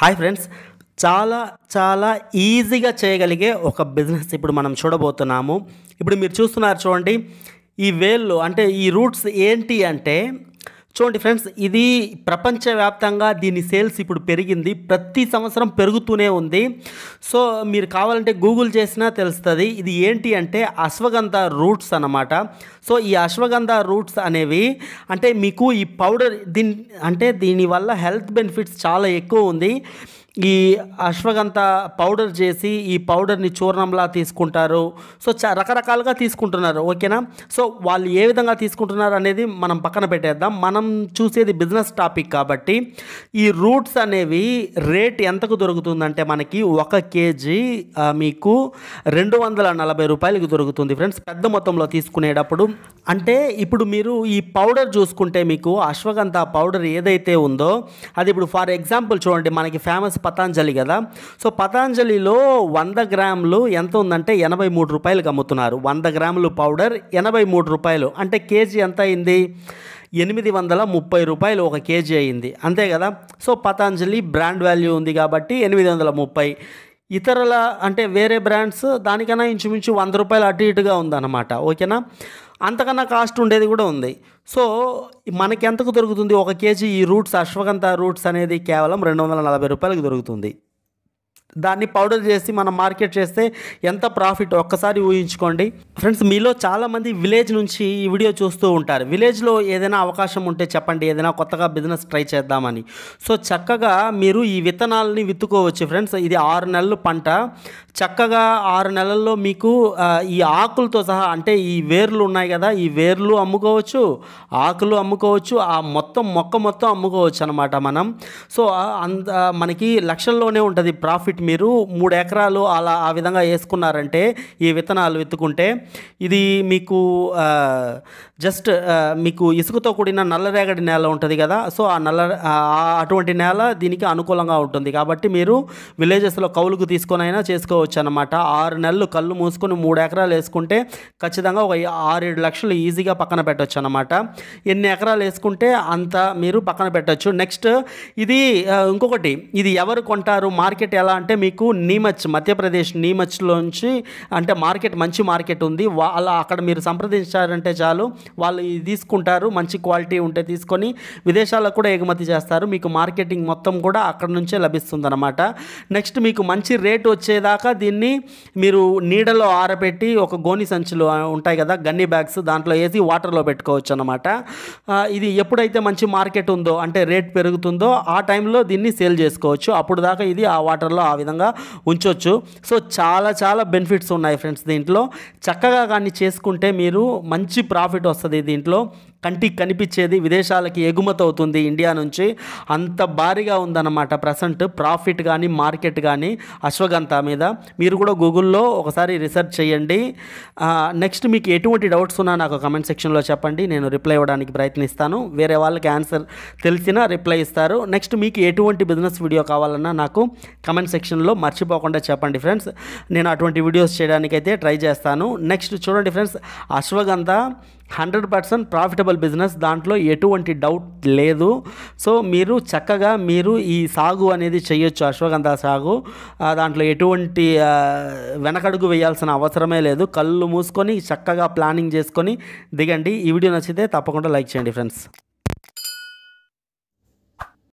hi friends చాలా చాలా ఈజీగా చేయగలిగే ఒక బిజినెస్ ఇప్పుడు మనం చూడబోతున్నాము ఇప్పుడు మీరు చూస్తున్నారు చూడండి ఈ వేళ్ళు అంటే ఈ రూట్స్ ఏంటి అంటే చూడండి ఫ్రెండ్స్ ఇది ప్రపంచవ్యాప్తంగా దీని సేల్స్ ఇప్పుడు పెరిగింది ప్రతి సంవత్సరం పెరుగుతూనే ఉంది సో మీరు కావాలంటే గూగుల్ చేసినా తెలుస్తుంది ఇది ఏంటి అంటే అశ్వగంధ రూట్స్ అనమాట సో ఈ అశ్వగంధ రూట్స్ అనేవి అంటే మీకు ఈ పౌడర్ దీని అంటే దీనివల్ల హెల్త్ బెనిఫిట్స్ చాలా ఎక్కువ ఉంది ఈ అశ్వగంధ పౌడర్ చేసి ఈ పౌడర్ని చూర్ణంలా తీసుకుంటారు సో చ రకరకాలుగా తీసుకుంటున్నారు ఓకేనా సో వాళ్ళు ఏ విధంగా తీసుకుంటున్నారు అనేది మనం పక్కన పెట్టేద్దాం మనం చూసేది బిజినెస్ టాపిక్ కాబట్టి ఈ రూట్స్ అనేవి రేట్ ఎంతకు దొరుకుతుందంటే మనకి ఒక కేజీ మీకు రెండు వందల నలభై రూపాయలకి దొరుకుతుంది ఫ్రెండ్స్ పెద్ద మొత్తంలో తీసుకునేటప్పుడు అంటే ఇప్పుడు మీరు ఈ పౌడర్ చూసుకుంటే మీకు అశ్వగంధ పౌడర్ ఏదైతే ఉందో అది ఇప్పుడు ఫర్ ఎగ్జాంపుల్ చూడండి మనకి ఫేమస్ పతాంజలి కదా సో పతాంజలిలో వంద గ్రాములు ఎంత ఉందంటే ఎనభై మూడు రూపాయలకు అమ్ముతున్నారు వంద గ్రాములు పౌడర్ ఎనభై మూడు రూపాయలు అంటే కేజీ ఎంత అయింది ఎనిమిది వందల ముప్పై రూపాయలు ఒక కేజీ అయింది అంతే కదా సో పతాంజలి బ్రాండ్ వాల్యూ ఉంది కాబట్టి ఎనిమిది వందల ముప్పై ఇతరుల అంటే వేరే బ్రాండ్స్ దానికన్నా ఇంచుమించు వంద రూపాయలు అటు ఇటుగా ఉందన్నమాట ఓకేనా అంతకన్నా కాస్ట్ ఉండేది కూడా ఉంది సో మనకెంతకు దొరుకుతుంది ఒక కేజీ ఈ రూట్స్ అశ్వగంధ రూట్స్ అనేది కేవలం రెండు వందల నలభై రూపాయలకు దొరుకుతుంది దాన్ని పౌడర్ చేసి మనం మార్కెట్ చేస్తే ఎంత ప్రాఫిట్ ఒక్కసారి ఊహించుకోండి ఫ్రెండ్స్ మీలో చాలామంది విలేజ్ నుంచి ఈ వీడియో చూస్తూ ఉంటారు విలేజ్లో ఏదైనా అవకాశం ఉంటే చెప్పండి ఏదైనా కొత్తగా బిజినెస్ ట్రై చేద్దామని సో చక్కగా మీరు ఈ విత్తనాలని విత్తుకోవచ్చు ఫ్రెండ్స్ ఇది ఆరు నెలలు పంట చక్కగా ఆరు నెలల్లో మీకు ఈ ఆకులతో సహా అంటే ఈ వేర్లు ఉన్నాయి కదా ఈ వేర్లు అమ్ముకోవచ్చు ఆకులు అమ్ముకోవచ్చు ఆ మొత్తం మొక్క మొత్తం అమ్ముకోవచ్చు అనమాట మనం సో అంత మనకి లక్షల్లోనే ఉంటుంది ప్రాఫిట్ కాబట్టి మీరు మూడు ఎకరాలు అలా ఆ విధంగా వేసుకున్నారంటే ఈ విత్తనాలు విత్తుకుంటే ఇది మీకు జస్ట్ మీకు ఇసుకతో కూడిన నల్లరేగడి నేల ఉంటుంది కదా సో ఆ నల్ల అటువంటి నేల దీనికి అనుకూలంగా ఉంటుంది కాబట్టి మీరు విలేజెస్లో కౌలుకు తీసుకొనైనా చేసుకోవచ్చు అనమాట ఆరు నెలలు కళ్ళు మూసుకొని మూడు ఎకరాలు వేసుకుంటే ఖచ్చితంగా ఒక ఆరేడు లక్షలు ఈజీగా పక్కన పెట్టచ్చు అనమాట ఎన్ని ఎకరాలు వేసుకుంటే అంత మీరు పక్కన పెట్టచ్చు నెక్స్ట్ ఇది ఇంకొకటి ఇది ఎవరు కొంటారు మార్కెట్ ఎలా అంటే అంటే మీకు నీమచ్ మధ్యప్రదేశ్ నీమచ్లోంచి అంటే మార్కెట్ మంచి మార్కెట్ ఉంది వాళ్ళ అక్కడ మీరు సంప్రదించారంటే చాలు వాళ్ళు తీసుకుంటారు మంచి క్వాలిటీ ఉంటే తీసుకొని విదేశాలకు కూడా ఎగుమతి చేస్తారు మీకు మార్కెటింగ్ మొత్తం కూడా అక్కడ నుంచే లభిస్తుందన్నమాట నెక్స్ట్ మీకు మంచి రేట్ వచ్చేదాకా దీన్ని మీరు నీడలో ఆరబెట్టి ఒక గోని సంచులు ఉంటాయి కదా గన్ని బ్యాగ్స్ దాంట్లో వేసి వాటర్లో పెట్టుకోవచ్చు అనమాట ఇది ఎప్పుడైతే మంచి మార్కెట్ ఉందో అంటే రేట్ పెరుగుతుందో ఆ టైంలో దీన్ని సేల్ చేసుకోవచ్చు అప్పుడు దాకా ఇది ఆ వాటర్లో విధంగా ఉంచవచ్చు సో చాలా చాలా బెనిఫిట్స్ ఉన్నాయి ఫ్రెండ్స్ దీంట్లో చక్కగా కానీ చేసుకుంటే మీరు మంచి ప్రాఫిట్ వస్తుంది దీంట్లో కంటికి కనిపించేది విదేశాలకి ఎగుమతి అవుతుంది ఇండియా నుంచి అంత భారీగా ఉందన్నమాట ప్రజెంట్ ప్రాఫిట్ కానీ మార్కెట్ కానీ అశ్వగంధ మీద మీరు కూడా గూగుల్లో ఒకసారి రీసెర్చ్ చేయండి నెక్స్ట్ మీకు ఎటువంటి డౌట్స్ ఉన్నా నాకు కమెంట్ సెక్షన్లో చెప్పండి నేను రిప్లై ఇవ్వడానికి ప్రయత్నిస్తాను వేరే వాళ్ళకి ఆన్సర్ తెలిసినా రిప్లై ఇస్తారు నెక్స్ట్ మీకు ఎటువంటి బిజినెస్ వీడియో కావాలన్నా నాకు కమెంట్ సెక్షన్లో మర్చిపోకుండా చెప్పండి ఫ్రెండ్స్ నేను అటువంటి వీడియోస్ చేయడానికైతే ట్రై చేస్తాను నెక్స్ట్ చూడండి friends ashwagandha hundred percent profitable business దాంట్లో ఎటువంటి డౌట్ లేదు సో మీరు చక్కగా మీరు ఈ సాగు అనేది చేయొచ్చు అశ్వగంధ సాగు దాంట్లో ఎటువంటి వెనకడుగు వేయాల్సిన అవసరమే లేదు కళ్ళు మూసుకొని చక్కగా ప్లానింగ్ చేసుకొని దిగండి ఈ వీడియో నచ్చితే తప్పకుండా లైక్ చేయండి ఫ్రెండ్స్